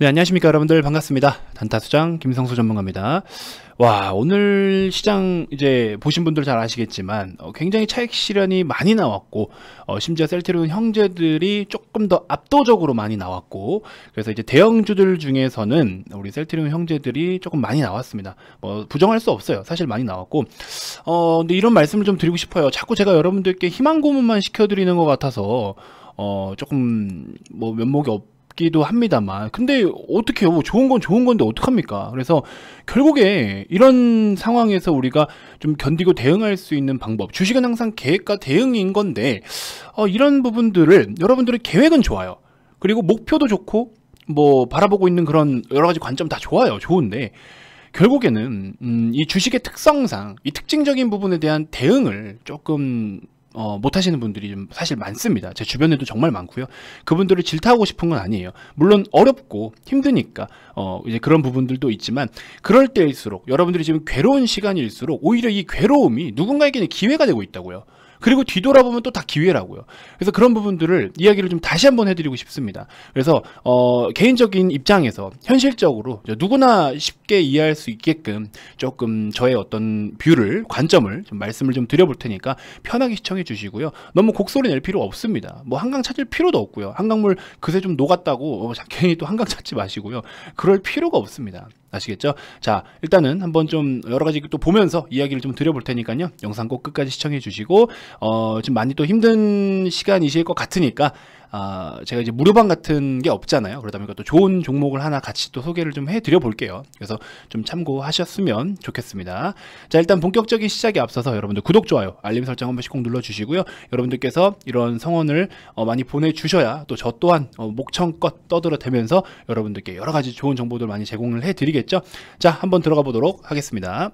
네, 안녕하십니까 여러분들 반갑습니다. 단타수장 김성수 전문가입니다. 와 오늘 시장 이제 보신 분들 잘 아시겠지만 어, 굉장히 차익 실현이 많이 나왔고 어, 심지어 셀트리온 형제들이 조금 더 압도적으로 많이 나왔고 그래서 이제 대형주들 중에서는 우리 셀트리온 형제들이 조금 많이 나왔습니다. 뭐 부정할 수 없어요. 사실 많이 나왔고 어 근데 이런 말씀을 좀 드리고 싶어요. 자꾸 제가 여러분들께 희망 고문만 시켜드리는 것 같아서 어 조금 뭐 면목이 없 같기도 합니다만. 근데 어떻게요? 뭐 좋은 건 좋은 건데 어떡합니까? 그래서 결국에 이런 상황에서 우리가 좀 견디고 대응할 수 있는 방법. 주식은 항상 계획과 대응인 건데, 어, 이런 부분들을 여러분들의 계획은 좋아요. 그리고 목표도 좋고, 뭐 바라보고 있는 그런 여러 가지 관점 다 좋아요. 좋은데. 결국에는 음, 이 주식의 특성상 이 특징적인 부분에 대한 대응을 조금 어, 못하시는 분들이 좀 사실 많습니다. 제 주변에도 정말 많고요. 그분들을 질타하고 싶은 건 아니에요. 물론 어렵고 힘드니까 어, 이제 그런 부분들도 있지만 그럴 때일수록 여러분들이 지금 괴로운 시간일수록 오히려 이 괴로움이 누군가에게는 기회가 되고 있다고요. 그리고 뒤돌아보면 또 다 기회라고요. 그래서 그런 부분들을 이야기를 좀 다시 한번 해드리고 싶습니다. 그래서 어, 개인적인 입장에서 현실적으로 누구나 쉽게 이해할 수 있게끔 조금 저의 어떤 뷰를 관점을 좀 말씀을 좀 드려볼 테니까 편하게 시청해 주시고요. 너무 곡소리 낼 필요 없습니다. 뭐 한강 찾을 필요도 없고요. 한강물 그새 좀 녹았다고 어, 괜히 또 한강 찾지 마시고요. 그럴 필요가 없습니다. 아시겠죠? 자 일단은 한번 좀 여러가지 또 보면서 이야기를 좀 드려볼 테니까요 영상 꼭 끝까지 시청해 주시고 어 지금 많이 또 힘든 시간이실 것 같으니까 아, 제가 이제 무료방 같은 게 없잖아요. 그러다 보니까 또 좋은 종목을 하나 같이 또 소개를 좀 해드려 볼게요. 그래서 좀 참고하셨으면 좋겠습니다. 자, 일단 본격적인 시작에 앞서서 여러분들 구독, 좋아요, 알림 설정 한 번씩 꼭 눌러주시고요. 여러분들께서 이런 성원을 어, 많이 보내주셔야 또 저 또한 어, 목청껏 떠들어대면서 여러분들께 여러 가지 좋은 정보들 많이 제공을 해드리겠죠. 자, 한번 들어가 보도록 하겠습니다.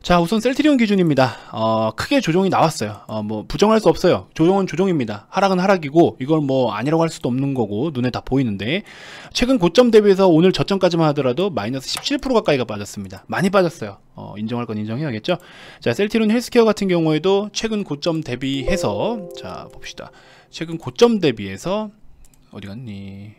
자 우선 셀트리온 기준입니다 어, 크게 조정이 나왔어요 어, 뭐 부정할 수 없어요 조정은 조정입니다 하락은 하락이고 이걸 뭐 아니라고 할 수도 없는 거고 눈에 다 보이는데 최근 고점 대비해서 오늘 저점까지만 하더라도 마이너스 17% 가까이가 빠졌습니다 많이 빠졌어요 어, 인정할 건 인정해야겠죠 자 셀트리온 헬스케어 같은 경우에도 최근 고점 대비해서 자 봅시다 최근 고점 대비해서 어디 갔니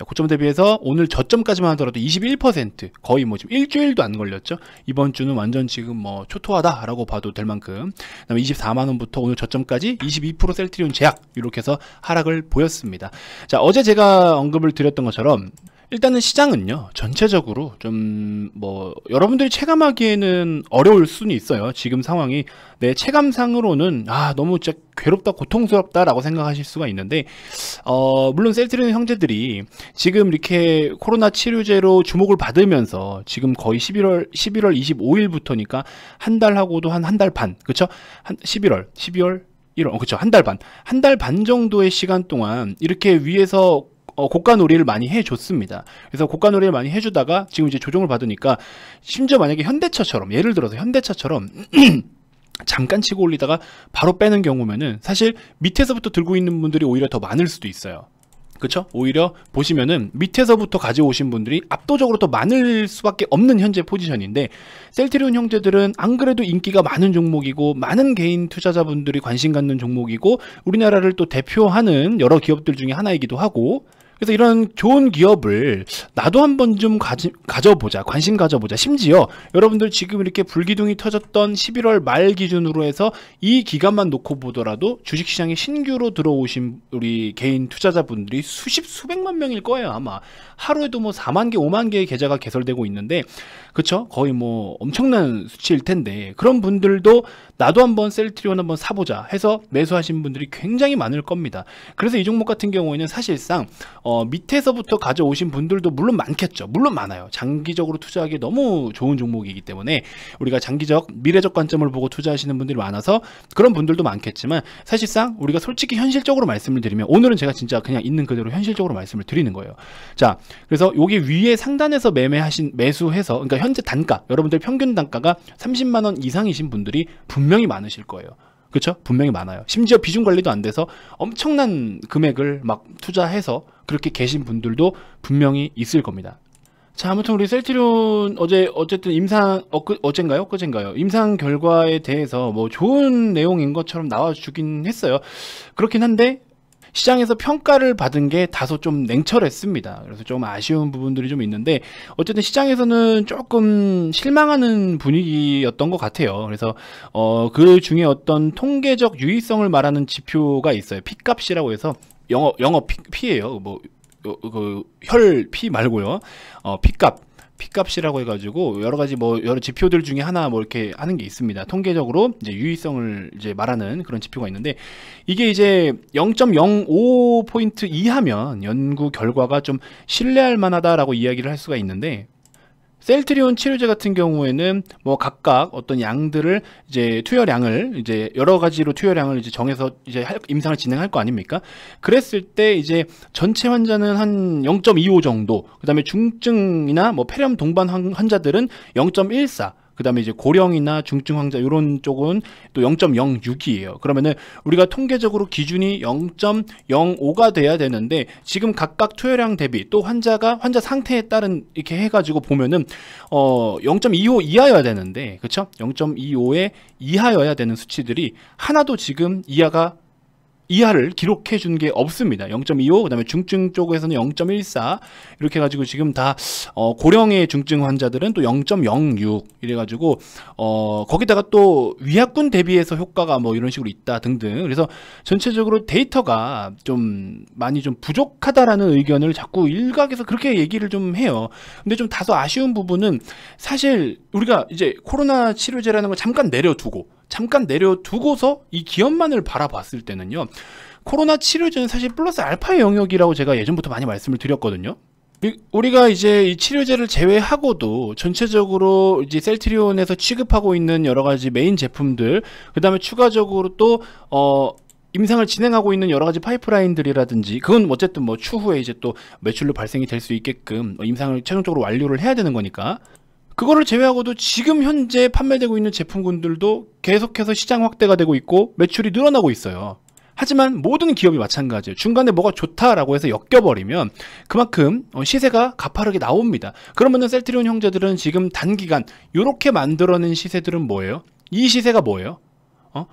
자, 고점 대비해서 오늘 저점까지만 하더라도 21% 거의 뭐 지금 일주일도 안 걸렸죠. 이번 주는 완전 지금 뭐 초토화다라고 봐도 될 만큼. 그다음에 24만 원부터 오늘 저점까지 22% 셀트리온 제약 이렇게 해서 하락을 보였습니다. 자, 어제 제가 언급을 드렸던 것처럼 일단은 시장은요 전체적으로 좀 뭐 여러분들이 체감하기에는 어려울 수는 있어요 지금 상황이 내 체감상으로는 아 너무 진짜 괴롭다 고통스럽다 라고 생각하실 수가 있는데 어 물론 셀트리는 형제들이 지금 이렇게 코로나 치료제로 주목을 받으면서 지금 거의 11월 11월 25일부터니까 한 달하고도 한 한 달 반 그쵸 한 11월 12월 1월, 그쵸. 한 달 반. 한 달 반 정도의 시간 동안 이렇게 위에서 어, 고가 놀이를 많이 해줬습니다. 그래서 고가 놀이를 많이 해주다가 지금 이제 조정을 받으니까 심지어 만약에 현대차처럼 예를 들어서 현대차처럼 잠깐 치고 올리다가 바로 빼는 경우면은 사실 밑에서부터 들고 있는 분들이 오히려 더 많을 수도 있어요. 그쵸? 오히려 보시면은 밑에서부터 가져오신 분들이 압도적으로 더 많을 수밖에 없는 현재 포지션인데 셀트리온 형제들은 안 그래도 인기가 많은 종목이고 많은 개인 투자자분들이 관심 갖는 종목이고 우리나라를 또 대표하는 여러 기업들 중에 하나이기도 하고 그래서 이런 좋은 기업을 나도 한번 좀 가지, 가져보자 관심 가져보자 심지어 여러분들 지금 이렇게 불기둥이 터졌던 11월 말 기준으로 해서 이 기간만 놓고 보더라도 주식시장에 신규로 들어오신 우리 개인 투자자분들이 수십 수백만 명일 거예요 아마 하루에도 뭐 4만 개 5만 개의 계좌가 개설되고 있는데 그쵸 거의 뭐 엄청난 수치일 텐데 그런 분들도 나도 한번 셀트리온 한번 사보자 해서 매수하신 분들이 굉장히 많을 겁니다 그래서 이 종목 같은 경우에는 사실상 어, 어, 밑에서부터 가져오신 분들도 물론 많겠죠. 물론 많아요. 장기적으로 투자하기 너무 좋은 종목이기 때문에 우리가 장기적 미래적 관점을 보고 투자하시는 분들이 많아서 그런 분들도 많겠지만 사실상 우리가 솔직히 현실적으로 말씀을 드리면 오늘은 제가 진짜 그냥 있는 그대로 현실적으로 말씀을 드리는 거예요. 자, 그래서 여기 위에 상단에서 매매하신 매수해서 그러니까 현재 단가 여러분들 평균 단가가 30만 원 이상이신 분들이 분명히 많으실 거예요. 그렇죠? 분명히 많아요. 심지어 비중 관리도 안 돼서 엄청난 금액을 막 투자해서 그렇게 계신 분들도 분명히 있을 겁니다. 자 아무튼 우리 셀티론 어제 어쨌든 임상 어, 그, 어젠가요 어젠가요 임상 결과에 대해서 뭐 좋은 내용인 것처럼 나와주긴 했어요 그렇긴 한데 시장에서 평가를 받은 게 다소 좀 냉철했습니다. 그래서 좀 아쉬운 부분들이 좀 있는데 어쨌든 시장에서는 조금 실망하는 분위기였던 것 같아요. 그래서 어, 그 중에 어떤 통계적 유의성을 말하는 지표가 있어요. 핏값이라고 해서 영어 영어 피, 예요 뭐 그혈피 말고요. 어 피값 피값이라고 해가지고 여러 가지 뭐 여러 지표들 중에 하나 뭐 이렇게 하는 게 있습니다. 통계적으로 이제 유의성을 이제 말하는 그런 지표가 있는데 이게 이제 0.05포인트 이하면 연구 결과가 좀 신뢰할 만하다라고 이야기를 할 수가 있는데 셀트리온 치료제 같은 경우에는 뭐 각각 어떤 양들을 이제 투여량을 이제 여러 가지로 투여량을 이제 정해서 이제 임상을 진행할 거 아닙니까? 그랬을 때 이제 전체 환자는 한 0.25 정도, 그 다음에 중증이나 뭐 폐렴 동반 환자들은 0.14 그다음에 이제 고령이나 중증 환자 이런 쪽은 또 0.06이에요. 그러면은 우리가 통계적으로 기준이 0.05가 돼야 되는데 지금 각각 투여량 대비 또 환자가 환자 상태에 따른 이렇게 해가지고 보면은 어0.25 이하여야 되는데 그렇 0.25에 이하여야 되는 수치들이 하나도 지금 이하가 이하를 기록해 준 게 없습니다. 0.25, 그 다음에 중증 쪽에서는 0.14 이렇게 해가지고 지금 다 어, 고령의 중증 환자들은 또 0.06 이래가지고 어, 거기다가 또 위약군 대비해서 효과가 뭐 이런 식으로 있다 등등 그래서 전체적으로 데이터가 좀 많이 좀 부족하다라는 의견을 자꾸 일각에서 그렇게 얘기를 좀 해요. 근데 좀 다소 아쉬운 부분은 사실 우리가 이제 코로나 치료제라는 걸 잠깐 내려두고 잠깐 내려두고서 이 기업만을 바라봤을 때는요. 코로나 치료제는 사실 플러스 알파의 영역이라고 제가 예전부터 많이 말씀을 드렸거든요. 우리가 이제 이 치료제를 제외하고도 전체적으로 이제 셀트리온에서 취급하고 있는 여러 가지 메인 제품들, 그 다음에 추가적으로 또, 어, 임상을 진행하고 있는 여러 가지 파이프라인들이라든지 그건 어쨌든 뭐 추후에 이제 또 매출로 발생이 될 수 있게끔 뭐 임상을 최종적으로 완료를 해야 되는 거니까 그거를 제외하고도 지금 현재 판매되고 있는 제품군들도 계속해서 시장 확대가 되고 있고 매출이 늘어나고 있어요. 하지만 모든 기업이 마찬가지예요. 중간에 뭐가 좋다라고 해서 엮여버리면 그만큼 어, 시세가 가파르게 나옵니다. 그러면은 셀트리온 형제들은 지금 단기간 이렇게 만들어낸 시세들은 뭐예요? 이 시세가 뭐예요? 어?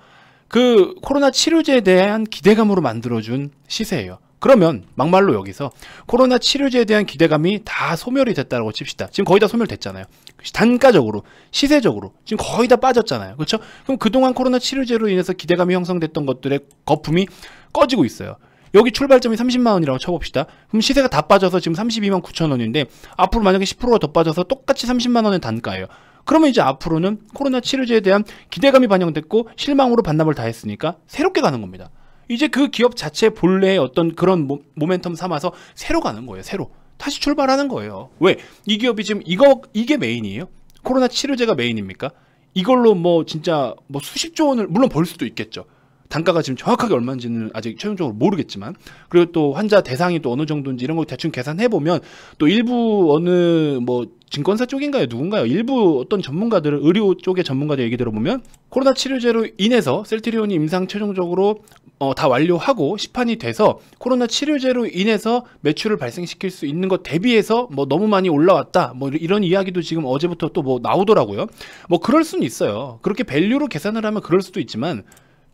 그 코로나 치료제에 대한 기대감으로 만들어준 시세예요. 그러면 막말로 여기서 코로나 치료제에 대한 기대감이 다 소멸이 됐다고 칩시다. 지금 거의 다 소멸됐잖아요. 단가적으로 시세적으로 지금 거의 다 빠졌잖아요. 그렇죠? 그럼 그동안 코로나 치료제로 인해서 기대감이 형성됐던 것들의 거품이 꺼지고 있어요. 여기 출발점이 30만 원이라고 쳐봅시다. 그럼 시세가 다 빠져서 지금 32만 9천 원인데 앞으로 만약에 10%가 더 빠져서 똑같이 30만 원의 단가예요. 그러면 이제 앞으로는 코로나 치료제에 대한 기대감이 반영됐고 실망으로 반납을 다 했으니까 새롭게 가는 겁니다. 이제 그 기업 자체 본래의 어떤 그런 모, 모멘텀 삼아서 새로 가는 거예요. 새로. 다시 출발하는 거예요. 왜? 이 기업이 지금 이거 이게 메인이에요? 코로나 치료제가 메인입니까? 이걸로 뭐 진짜 뭐 수십조 원을 물론 벌 수도 있겠죠. 단가가 지금 정확하게 얼마인지는 아직 최종적으로 모르겠지만 그리고 또 환자 대상이 또 어느 정도인지 이런 걸 대충 계산해 보면 또 일부 어느 뭐 증권사 쪽인가요 누군가요 일부 어떤 전문가들은 의료 쪽의 전문가들 얘기 들어보면 코로나 치료제로 인해서 셀트리온이 임상 최종적으로 어, 다 완료하고 시판이 돼서 코로나 치료제로 인해서 매출을 발생시킬 수 있는 것 대비해서 뭐 너무 많이 올라왔다 뭐 이런 이야기도 지금 어제부터 또 뭐 나오더라고요 뭐 그럴 수는 있어요 그렇게 밸류로 계산을 하면 그럴 수도 있지만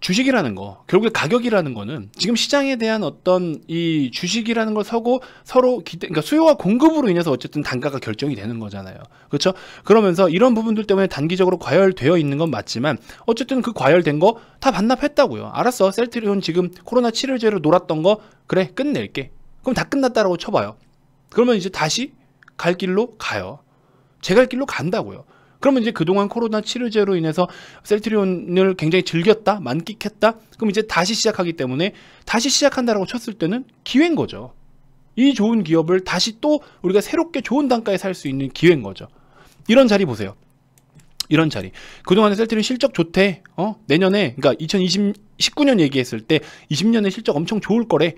주식이라는 거, 결국에 가격이라는 거는 지금 시장에 대한 어떤 이 주식이라는 걸 서고 서로 기대, 그러니까 수요와 공급으로 인해서 어쨌든 단가가 결정이 되는 거잖아요. 그렇죠? 그러면서 이런 부분들 때문에 단기적으로 과열되어 있는 건 맞지만 어쨌든 그 과열된 거 다 반납했다고요. 알았어. 셀트리온 지금 코로나 치료제로 놀았던 거 그래 끝낼게. 그럼 다 끝났다라고 쳐봐요. 그러면 이제 다시 갈 길로 가요. 제갈 길로 간다고요. 그러면 이제 그동안 코로나 치료제로 인해서 셀트리온을 굉장히 즐겼다, 만끽했다. 그럼 이제 다시 시작하기 때문에 다시 시작한다라고 쳤을 때는 기회인 거죠. 이 좋은 기업을 다시 또 우리가 새롭게 좋은 단가에 살 수 있는 기회인 거죠. 이런 자리 보세요. 이런 자리. 그동안에 셀트리온 실적 좋대. 어? 내년에 그러니까 2020 19년 얘기했을 때 20년에 실적 엄청 좋을 거래.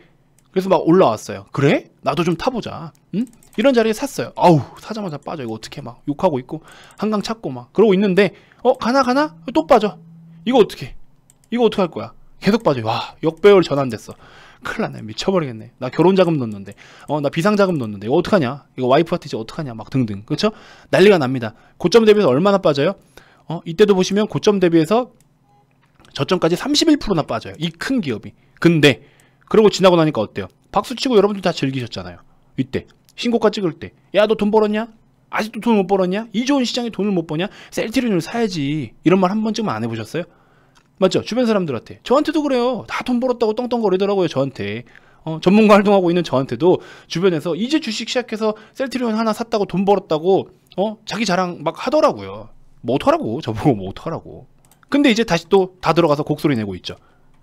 그래서 막 올라왔어요 그래? 나도 좀 타보자 응? 이런 자리에 샀어요 아우 사자마자 빠져 이거 어떻게 막 욕하고 있고 한강 찾고 막 그러고 있는데 어 가나 가나? 또 빠져 이거 어떻게 이거 어떻게 할 거야 계속 빠져요 와 역배열 전환됐어 큰일 났네 미쳐버리겠네 나 결혼자금 넣었는데 어 나 비상자금 넣었는데 이거 어떡하냐 이거 와이프한테 이제 어떡하냐 막 등등 그쵸 난리가 납니다 고점 대비해서 얼마나 빠져요 어 이때도 보시면 고점 대비해서 저점까지 31%나 빠져요 이 큰 기업이 근데 그러고 지나고 나니까 어때요? 박수치고 여러분들 다 즐기셨잖아요. 이때 신고가 찍을 때야 너 돈 벌었냐? 아직도 돈 못 벌었냐? 이 좋은 시장에 돈을 못 버냐? 셀트리온을 사야지 이런 말 한 번쯤 안 해보셨어요? 맞죠? 주변 사람들한테 저한테도 그래요. 다 돈 벌었다고 떵떵거리더라고요 저한테. 어, 전문가 활동하고 있는 저한테도 주변에서 이제 주식 시작해서 셀트리온 하나 샀다고 돈 벌었다고 어 자기 자랑 막 하더라고요. 뭐 어떡하라고 저보고 뭐 어떡하라고. 근데 이제 다시 또 다 들어가서 곡소리 내고 있죠.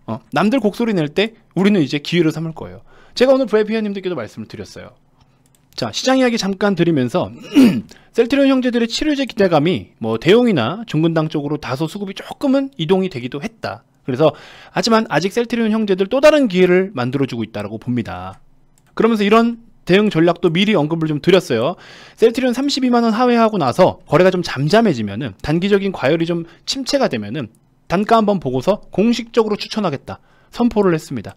어, 남들 곡소리 낼 때 우리는 이제 기회를 삼을 거예요. 제가 오늘 브이피아님들께도 말씀을 드렸어요. 자 시장 이야기 잠깐 드리면서 셀트리온 형제들의 치료제 기대감이 뭐대용이나 중근당 쪽으로 다소 수급이 조금은 이동이 되기도 했다. 그래서 하지만 아직 셀트리온 형제들 또 다른 기회를 만들어주고 있다라고 봅니다. 그러면서 이런 대응 전략도 미리 언급을 좀 드렸어요. 셀트리온 32만원 하회하고 나서 거래가 좀 잠잠해지면은 단기적인 과열이 좀 침체가 되면은 단가 한번 보고서 공식적으로 추천하겠다 선포를 했습니다.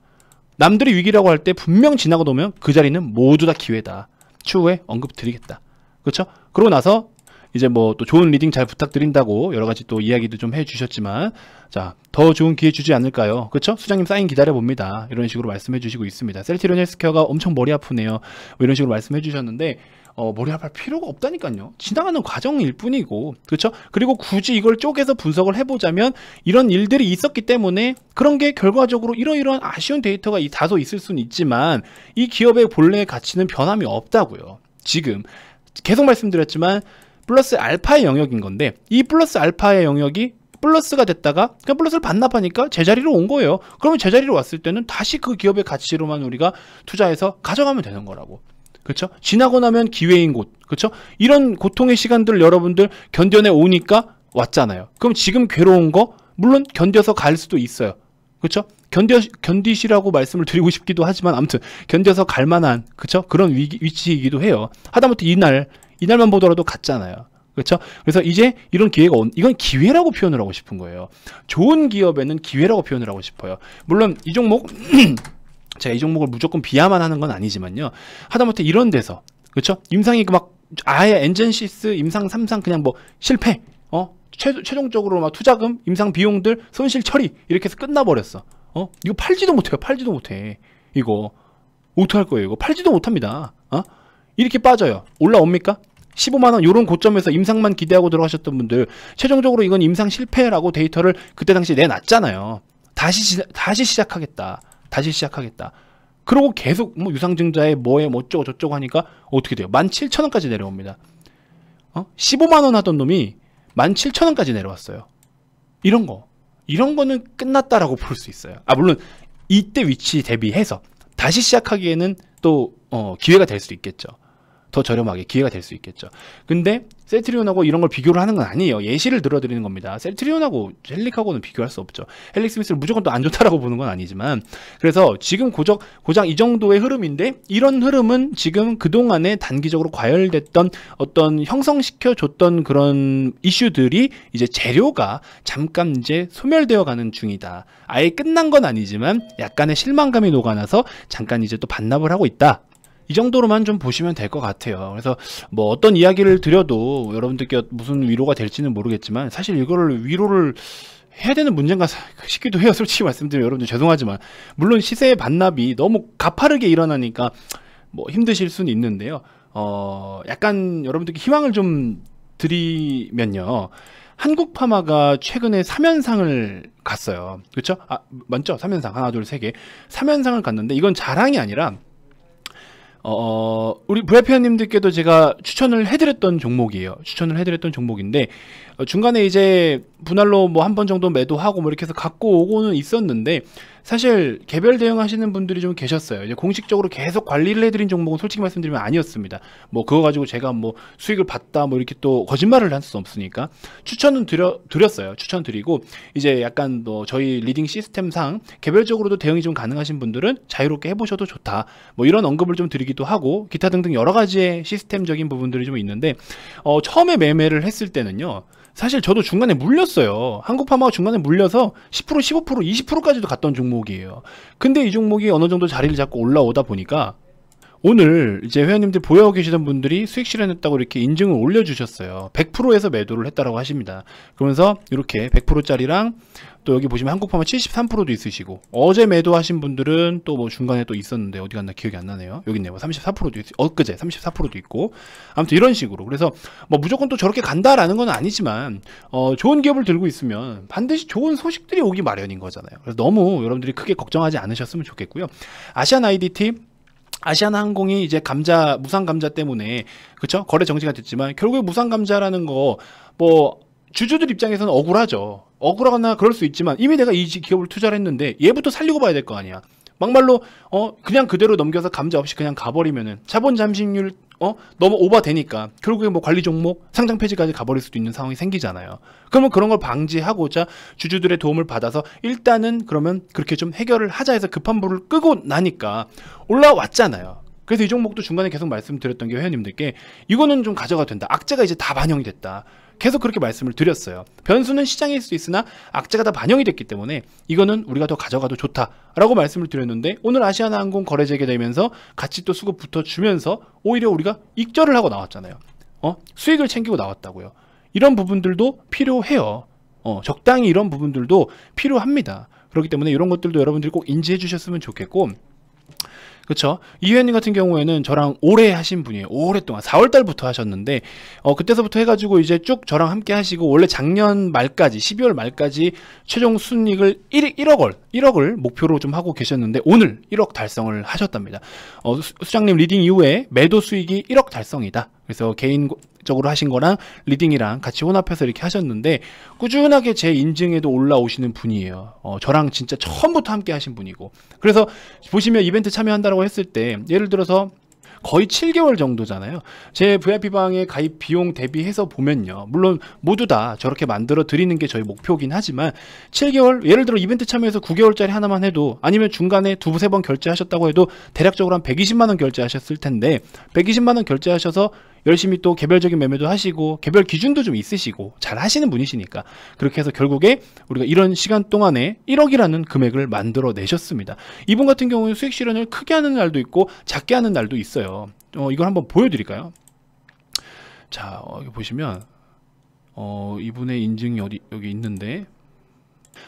남들이 위기라고 할 때 분명 지나고 놓으면 그 자리는 모두 다 기회다. 추후에 언급드리겠다. 그렇죠? 그러고 나서 이제 뭐 또 좋은 리딩 잘 부탁드린다고 여러 가지 또 이야기도 좀 해주셨지만 자 더 좋은 기회 주지 않을까요? 그렇죠? 수장님 사인 기다려 봅니다. 이런 식으로 말씀해 주시고 있습니다. 셀티론 헬스케어가 엄청 머리 아프네요. 뭐 이런 식으로 말씀해 주셨는데 어, 머리 아플 필요가 없다니까요. 지나가는 과정일 뿐이고, 그렇죠? 그리고 굳이 이걸 쪼개서 분석을 해보자면 이런 일들이 있었기 때문에 그런 게 결과적으로 이러이러한 아쉬운 데이터가 다소 있을 수는 있지만 이 기업의 본래의 가치는 변함이 없다고요. 지금 계속 말씀드렸지만 플러스 알파의 영역인 건데 이 플러스 알파의 영역이 플러스가 됐다가 그냥 플러스를 반납하니까 제자리로 온 거예요. 그러면 제자리로 왔을 때는 다시 그 기업의 가치로만 우리가 투자해서 가져가면 되는 거라고. 그렇죠? 지나고 나면 기회인 곳, 그렇죠? 이런 고통의 시간들 여러분들 견뎌내 오니까 왔잖아요. 그럼 지금 괴로운 거 물론 견뎌서 갈 수도 있어요. 그렇죠? 견뎌 견디시라고 말씀을 드리고 싶기도 하지만 아무튼 견뎌서 갈 만한 그렇죠? 그런 위기, 위치이기도 해요. 하다못해 이날 이날만 보더라도 갔잖아요. 그렇죠? 그래서 이제 이런 기회가 온, 이건 기회라고 표현을 하고 싶은 거예요. 좋은 기업에는 기회라고 표현을 하고 싶어요. 물론 이 종목 제가 이 종목을 무조건 비하만 하는 건 아니지만요. 하다못해 이런 데서 그렇죠? 임상이 그 막 아예 엔젠시스 임상 삼상 그냥 뭐 실패 어 최, 최종적으로 막 투자금 임상 비용들 손실 처리 이렇게 해서 끝나버렸어 어 이거 팔지도 못해요 팔지도 못해 이거 어떡할 거예요 이거 팔지도 못합니다 어 이렇게 빠져요 올라옵니까 15만원 요런 고점에서 임상만 기대하고 들어가셨던 분들 최종적으로 이건 임상 실패라고 데이터를 그때 당시 내놨잖아요 다시 다시 시작하겠다 다시 시작하겠다. 그러고 계속 뭐 유상증자에 뭐에 뭐 어쩌고 저쩌고 하니까 어떻게 돼요? 17,000원까지 내려옵니다. 어? 15만원 하던 놈이 17,000원까지 내려왔어요. 이런 거. 이런 거는 끝났다라고 볼 수 있어요. 아, 물론 이때 위치 대비해서 다시 시작하기에는 또 어, 기회가 될 수 있겠죠. 더 저렴하게 기회가 될 수 있겠죠. 근데 셀트리온하고 이런 걸 비교를 하는 건 아니에요. 예시를 들어드리는 겁니다. 셀트리온하고 헬릭하고는 비교할 수 없죠. 헬릭 스미스를 무조건 또 안 좋다라고 보는 건 아니지만 그래서 지금 고적, 고장 이 정도의 흐름인데 이런 흐름은 지금 그동안에 단기적으로 과열됐던 어떤 형성시켜줬던 그런 이슈들이 이제 재료가 잠깐 이제 소멸되어 가는 중이다. 아예 끝난 건 아니지만 약간의 실망감이 녹아나서 잠깐 이제 또 반납을 하고 있다. 이 정도로만 좀 보시면 될 것 같아요. 그래서 뭐 어떤 이야기를 드려도 여러분들께 무슨 위로가 될지는 모르겠지만 사실 이거를 위로를 해야 되는 문제인가 싶기도 해요. 솔직히 말씀드리면 여러분들 죄송하지만 물론 시세의 반납이 너무 가파르게 일어나니까 뭐 힘드실 수는 있는데요. 어 약간 여러분들께 희망을 좀 드리면요. 한국 파마가 최근에 3연상을 갔어요. 그렇죠? 아, 맞죠? 3연상 하나 둘세 개. 3연상을 갔는데 이건 자랑이 아니라 어, 어, 우리 브레피아님들께도 제가 추천을 해드렸던 종목이에요. 추천을 해드렸던 종목인데, 어, 중간에 이제 분할로 뭐 한 번 정도 매도하고 뭐 이렇게 해서 갖고 오고는 있었는데, 사실 개별 대응하시는 분들이 좀 계셨어요. 이제 공식적으로 계속 관리를 해드린 종목은 솔직히 말씀드리면 아니었습니다. 뭐 그거 가지고 제가 뭐 수익을 봤다 뭐 이렇게 또 거짓말을 할 수 없으니까 추천은 드려, 드렸어요. 추천 드리고 이제 약간 뭐 저희 리딩 시스템상 개별적으로도 대응이 좀 가능하신 분들은 자유롭게 해보셔도 좋다. 뭐 이런 언급을 좀 드리기도 하고 기타 등등 여러 가지의 시스템적인 부분들이 좀 있는데 어, 처음에 매매를 했을 때는요. 사실 저도 중간에 물렸어요. 한국파마가 중간에 물려서 10% 15% 20%까지도 갔던 종목이에요. 근데 이 종목이 어느 정도 자리를 잡고 올라오다 보니까 오늘 이제 회원님들 보여 계시던 분들이 수익 실현했다고 이렇게 인증을 올려주셨어요. 100%에서 매도를 했다라고 하십니다. 그러면서 이렇게 100%짜리랑 또 여기 보시면 한국파은 73%도 있으시고 어제 매도하신 분들은 또 뭐 중간에 또 있었는데 어디 갔나 기억이 안 나네요. 여기 있네요. 34%도 있, 어 엊그제 34%도 있고 아무튼 이런 식으로 그래서 뭐 무조건 또 저렇게 간다라는 건 아니지만 어 좋은 기업을 들고 있으면 반드시 좋은 소식들이 오기 마련인 거잖아요. 그래서 너무 여러분들이 크게 걱정하지 않으셨으면 좋겠고요. 아시안 IDT 아시아나항공이 이제 감자 무상 감자 때문에 그렇죠 거래 정지가 됐지만 결국에 무상 감자라는 거뭐 주주들 입장에서는 억울하죠. 억울하거나 그럴 수 있지만 이미 내가 이 기업을 투자를 했는데 얘부터 살리고 봐야 될 거 아니야. 막말로 어 그냥 그대로 넘겨서 감자 없이 그냥 가버리면은 자본 잠식률 어 너무 오버되니까 결국에 뭐 관리 종목 상장 폐지까지 가버릴 수도 있는 상황이 생기잖아요. 그러면 그런 걸 방지하고자 주주들의 도움을 받아서 일단은 그러면 그렇게 좀 해결을 하자 해서 급한 불을 끄고 나니까 올라왔잖아요. 그래서 이 종목도 중간에 계속 말씀드렸던 게 회원님들께 이거는 좀 가져가 도 된다. 악재가 이제 다 반영이 됐다. 계속 그렇게 말씀을 드렸어요. 변수는 시장일 수 있으나 악재가 다 반영이 됐기 때문에 이거는 우리가 더 가져가도 좋다라고 말씀을 드렸는데 오늘 아시아나항공 거래 재개되면서 같이 또 수급 붙어주면서 오히려 우리가 익절을 하고 나왔잖아요. 어? 수익을 챙기고 나왔다고요. 이런 부분들도 필요해요. 어, 적당히 이런 부분들도 필요합니다. 그렇기 때문에 이런 것들도 여러분들이 꼭 인지해 주셨으면 좋겠고 그렇죠? 이회원님 같은 경우에는 저랑 오래 하신 분이에요. 오랫동안 4월 달부터 하셨는데 어 그때서부터 해가지고 이제 쭉 저랑 함께 하시고 원래 작년 말까지 12월 말까지 최종 순익을 1, 1억을 1억을 목표로 좀 하고 계셨는데 오늘 1억 달성을 하셨답니다. 어, 수장님 리딩 이후에 매도 수익이 1억 달성이다. 그래서 개인 적으로 하신 거랑 리딩이랑 같이 혼합해서 이렇게 하셨는데 꾸준하게 제 인증에도 올라오시는 분이에요. 어, 저랑 진짜 처음부터 함께 하신 분이고 그래서 보시면 이벤트 참여한다라고 했을 때 예를 들어서 거의 7개월 정도잖아요. 제 v i p 방에 가입 비용 대비해서 보면요. 물론 모두 다 저렇게 만들어 드리는 게 저희 목표긴 하지만 7개월, 예를 들어 이벤트 참여해서 9개월짜리 하나만 해도 아니면 중간에 두, 세번 결제하셨다고 해도 대략적으로 한 120만원 결제하셨을 텐데 120만원 결제하셔서 열심히 또 개별적인 매매도 하시고 개별 기준도 좀 있으시고 잘 하시는 분이시니까 그렇게 해서 결국에 우리가 이런 시간 동안에 1억이라는 금액을 만들어 내셨습니다. 이분 같은 경우는 수익 실현을 크게 하는 날도 있고 작게 하는 날도 있어요. 어, 이걸 한번 보여드릴까요? 자, 어, 여기 보시면 어, 이분의 인증이 어디 여기 있는데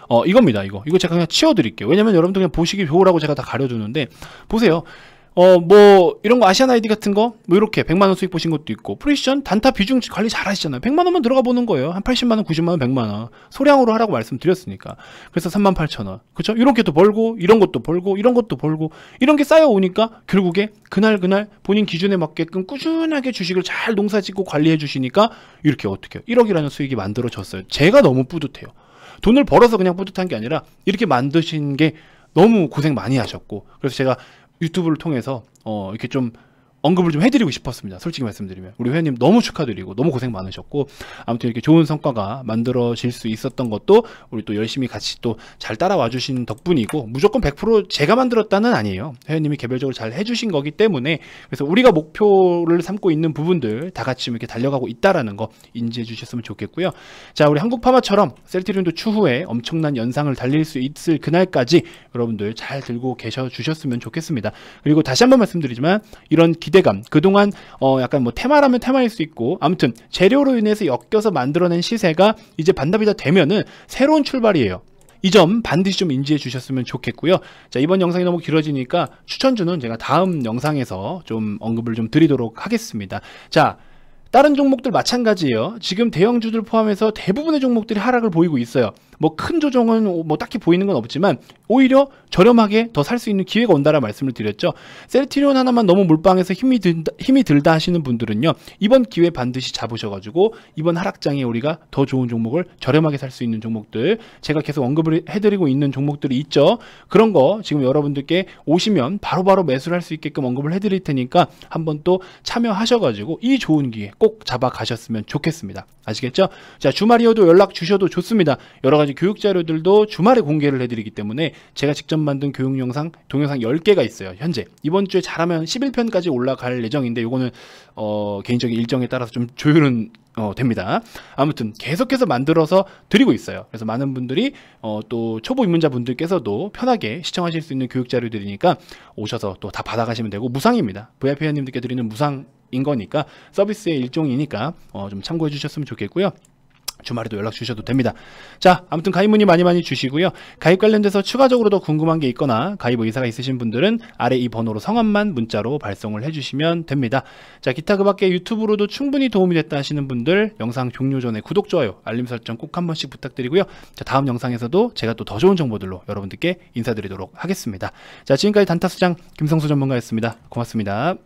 어 이겁니다 이거 이거 제가 그냥 치워드릴게요 왜냐면 여러분들 그냥 보시기 좋으라고 제가 다 가려주는데 보세요 어뭐 이런 거 아시안 아이디 같은 거 뭐 이렇게 100만 원 수익 보신 것도 있고 프리션 단타 비중 관리 잘 하시잖아요. 100만 원만 들어가 보는 거예요. 한 80만 원, 90만 원, 100만 원 소량으로 하라고 말씀드렸으니까. 그래서 3만 8천 원. 그렇죠? 이렇 게또 벌고 이런 것도 벌고 이런 것도 벌고 이런 게 쌓여 오니까 결국에 그날 그날 본인 기준에 맞게끔 꾸준하게 주식을 잘 농사짓고 관리해 주시니까 이렇게 어떻게 1억이라는 수익이 만들어졌어요. 제가 너무 뿌듯해요. 돈을 벌어서 그냥 뿌듯한 게 아니라 이렇게 만드신 게 너무 고생 많이 하셨고 그래서 제가 유튜브를 통해서 어 이렇게 좀 언급을 좀 해드리고 싶었습니다. 솔직히 말씀드리면 우리 회원님 너무 축하드리고 너무 고생 많으셨고 아무튼 이렇게 좋은 성과가 만들어질 수 있었던 것도 우리 또 열심히 같이 또 잘 따라와 주신 덕분이고 무조건 100% 제가 만들었다는 아니에요. 회원님이 개별적으로 잘 해주신 거기 때문에 그래서 우리가 목표를 삼고 있는 부분들 다 같이 이렇게 달려가고 있다라는 거 인지해 주셨으면 좋겠고요. 자 우리 한국 파마처럼 셀트리온도 추후에 엄청난 연상을 달릴 수 있을 그날까지 여러분들 잘 들고 계셔 주셨으면 좋겠습니다. 그리고 다시 한번 말씀드리지만 이런 기대감 그동안 어 약간 뭐 테마라면 테마일 수 있고 아무튼 재료로 인해서 엮여서 만들어낸 시세가 이제 반납이다 되면은 새로운 출발이에요 이 점 반드시 좀 인지해 주셨으면 좋겠고요 자 이번 영상이 너무 길어지니까 추천주는 제가 다음 영상에서 좀 언급을 좀 드리도록 하겠습니다 자 다른 종목들 마찬가지예요 지금 대형주들 포함해서 대부분의 종목들이 하락을 보이고 있어요 뭐큰 조정은 뭐 딱히 보이는 건 없지만 오히려 저렴하게 더 살 수 있는 기회가 온다라 말씀을 드렸죠. 세르티리온 하나만 너무 물방해서 힘이 든다, 힘이 들다 하시는 분들은요. 이번 기회 반드시 잡으셔가지고 이번 하락장에 우리가 더 좋은 종목을 저렴하게 살 수 있는 종목들 제가 계속 언급을 해드리고 있는 종목들이 있죠. 그런 거 지금 여러분들께 오시면 바로바로 바로 매수를 할 수 있게끔 언급을 해드릴 테니까 한번 또 참여하셔가지고 이 좋은 기회 꼭 잡아가셨으면 좋겠습니다. 아시겠죠? 자 주말이어도 연락 주셔도 좋습니다. 여러 가지 가지 교육 자료들도 주말에 공개를 해드리기 때문에 제가 직접 만든 교육 영상 동영상 10개가 있어요 현재 이번 주에 잘하면 11편까지 올라갈 예정인데 이거는 어, 개인적인 일정에 따라서 좀 조율은 어, 됩니다. 아무튼 계속해서 만들어서 드리고 있어요. 그래서 많은 분들이 어, 또 초보 입문자 분들께서도 편하게 시청하실 수 있는 교육 자료들이니까 오셔서 또 다 받아가시면 되고 무상입니다. VIP 회원님들께 드리는 무상인 거니까 서비스의 일종이니까 어, 좀 참고해 주셨으면 좋겠고요. 주말에도 연락 주셔도 됩니다. 자, 아무튼 가입 문의 많이 많이 주시고요. 가입 관련돼서 추가적으로 더 궁금한 게 있거나 가입 의사가 있으신 분들은 아래 이 번호로 성함만 문자로 발송을 해주시면 됩니다. 자, 기타 그 밖에 유튜브로도 충분히 도움이 됐다 하시는 분들 영상 종료 전에 구독, 좋아요, 알림 설정 꼭 한 번씩 부탁드리고요. 자, 다음 영상에서도 제가 또 더 좋은 정보들로 여러분들께 인사드리도록 하겠습니다. 자, 지금까지 단타수장 김성수 전문가였습니다. 고맙습니다.